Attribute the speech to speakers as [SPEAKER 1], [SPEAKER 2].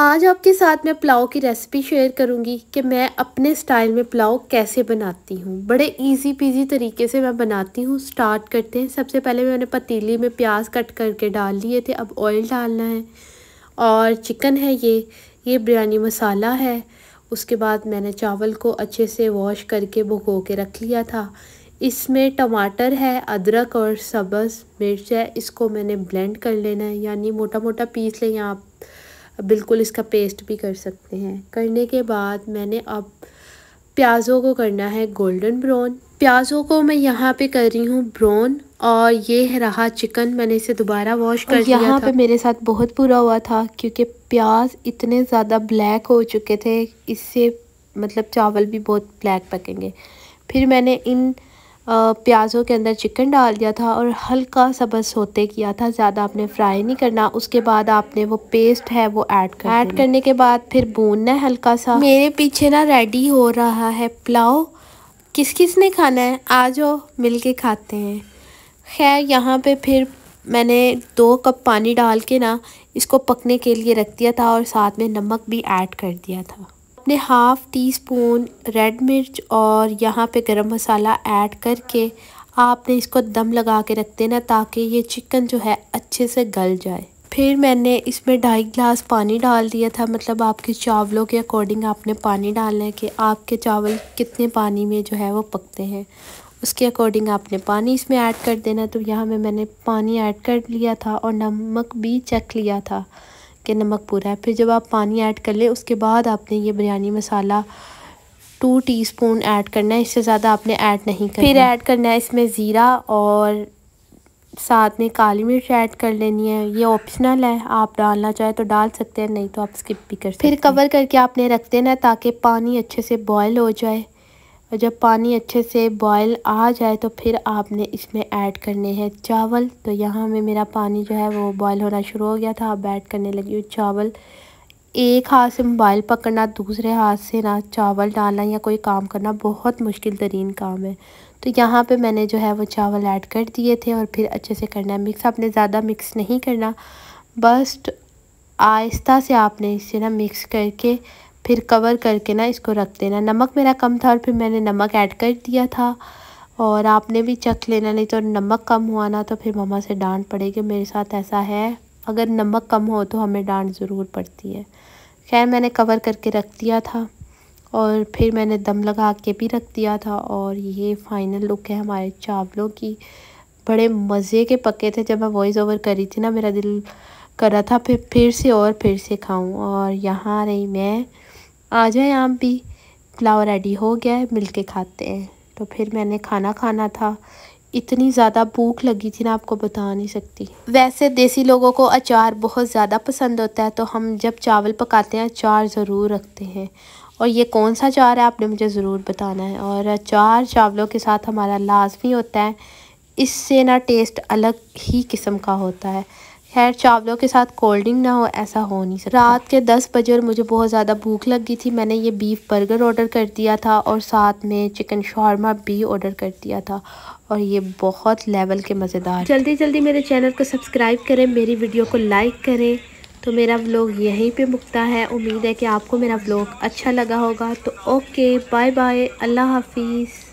[SPEAKER 1] आज आपके साथ मैं पुलाव की रेसिपी शेयर करूंगी कि मैं अपने स्टाइल में पुलाव कैसे बनाती हूँ बड़े इजी पीजी तरीके से मैं बनाती हूँ स्टार्ट करते हैं सबसे पहले मैंने पतीली में प्याज कट करके डाल लिए थे अब ऑयल डालना है और चिकन है ये ये बिरयानी मसाला है उसके बाद मैंने चावल को अच्छे से वॉश करके भुगो के रख लिया था इसमें टमाटर है अदरक और सब्ज़ मिर्च है इसको मैंने ब्लेंड कर लेना है यानी मोटा मोटा पीस लें आप बिल्कुल इसका पेस्ट भी कर सकते हैं करने के बाद मैंने अब प्याज़ों को करना है गोल्डन ब्राउन प्याज़ों को मैं यहाँ पे कर रही हूँ ब्राउन और ये है रहा चिकन मैंने इसे दोबारा वॉश कर दिया यहाँ पे मेरे साथ बहुत बुरा हुआ था क्योंकि प्याज इतने ज़्यादा ब्लैक हो चुके थे इससे मतलब चावल भी बहुत ब्लैक पकेंगे फिर मैंने इन प्याज़ों के अंदर चिकन डाल दिया था और हल्का सा बस होते किया था ज़्यादा आपने फ्राई नहीं करना उसके बाद आपने वो पेस्ट है वो ऐड कर ऐड करने के बाद फिर भूनना है हल्का सा मेरे पीछे ना रेडी हो रहा है पुलाव किस किस ने खाना है आ जाओ मिल के खाते हैं खैर यहाँ पे फिर मैंने दो कप पानी डाल के ना इसको पकने के लिए रख दिया था और साथ में नमक भी ऐड कर दिया था अपने हाफ टी स्पून रेड मिर्च और यहाँ पे गरम मसाला ऐड करके आपने इसको दम लगा के रख देना ताकि ये चिकन जो है अच्छे से गल जाए फिर मैंने इसमें ढाई ग्लास पानी डाल दिया था मतलब आपके चावलों के अकॉर्डिंग आपने पानी डालना है कि आपके चावल कितने पानी में जो है वो पकते हैं उसके अकॉर्डिंग आपने पानी इसमें ऐड कर देना तो यहाँ में मैंने पानी ऐड कर लिया था और नमक भी चख लिया था कि नमक पूरा है फिर जब आप पानी ऐड कर लें उसके बाद आपने ये बिरयानी मसाला टू टीस्पून ऐड करना है इससे ज़्यादा आपने ऐड नहीं करना फिर ऐड करना है इसमें ज़ीरा और साथ में काली मिर्च ऐड कर लेनी है ये ऑप्शनल है आप डालना चाहे तो डाल सकते हैं नहीं तो आप स्किप भी कर सकते हैं फिर कवर करके आपने रख देना है ताकि पानी अच्छे से बॉयल हो जाए और जब पानी अच्छे से बॉयल आ जाए तो फिर आपने इसमें ऐड करने हैं चावल तो यहाँ में मेरा पानी जो है वो बॉयल होना शुरू हो गया था अब ऐड करने लगी हूँ चावल एक हाथ से मोबाइल पकड़ना दूसरे हाथ से ना चावल डालना या कोई काम करना बहुत मुश्किल तरीन काम है तो यहाँ पे मैंने जो है वो चावल ऐड कर दिए थे और फिर अच्छे से करना है मिक्स आपने ज़्यादा मिक्स नहीं करना बस आहिस्ता से आपने इसे ना मिक्स करके फिर कवर करके ना इसको रख देना नमक मेरा कम था और फिर मैंने नमक ऐड कर दिया था और आपने भी चख लेना नहीं तो नमक कम हुआ ना तो फिर मम्मा से डांट पड़ेगी मेरे साथ ऐसा है अगर नमक कम हो तो हमें डांट ज़रूर पड़ती है खैर मैंने कवर करके रख दिया था और फिर मैंने दम लगा के भी रख दिया था और ये फाइनल लुक है हमारे चावलों की बड़े मज़े के पके थे जब मैं वॉइस ओवर करी थी ना मेरा दिल कर रहा था फिर फिर से और फिर से खाऊं और यहाँ रही मैं आ जाए आप भी पुलाव रेडी हो गया है मिल के खाते हैं तो फिर मैंने खाना खाना था इतनी ज़्यादा भूख लगी थी ना आपको बता नहीं सकती वैसे देसी लोगों को अचार बहुत ज़्यादा पसंद होता है तो हम जब चावल पकाते हैं अचार ज़रूर रखते हैं और ये कौन सा अचार है आपने मुझे ज़रूर बताना है और अचार चावलों के साथ हमारा लाजमी होता है इससे ना टेस्ट अलग ही किस्म का होता है खैर चावलों के साथ कोल्ड ड्रिंक ना हो ऐसा हो नहीं सकता रात के दस बजे और मुझे बहुत ज़्यादा भूख लग गई थी मैंने ये बीफ बर्गर ऑर्डर कर दिया था और साथ में चिकन शॉर्मा भी ऑर्डर कर दिया था और ये बहुत लेवल के मज़ेदार जल्दी जल्दी मेरे चैनल को सब्सक्राइब करें मेरी वीडियो को लाइक करें तो मेरा व्लॉग यहीं पे मुकता है उम्मीद है कि आपको मेरा व्लॉग अच्छा लगा होगा तो ओके बाय बाय अल्लाह हाफिज़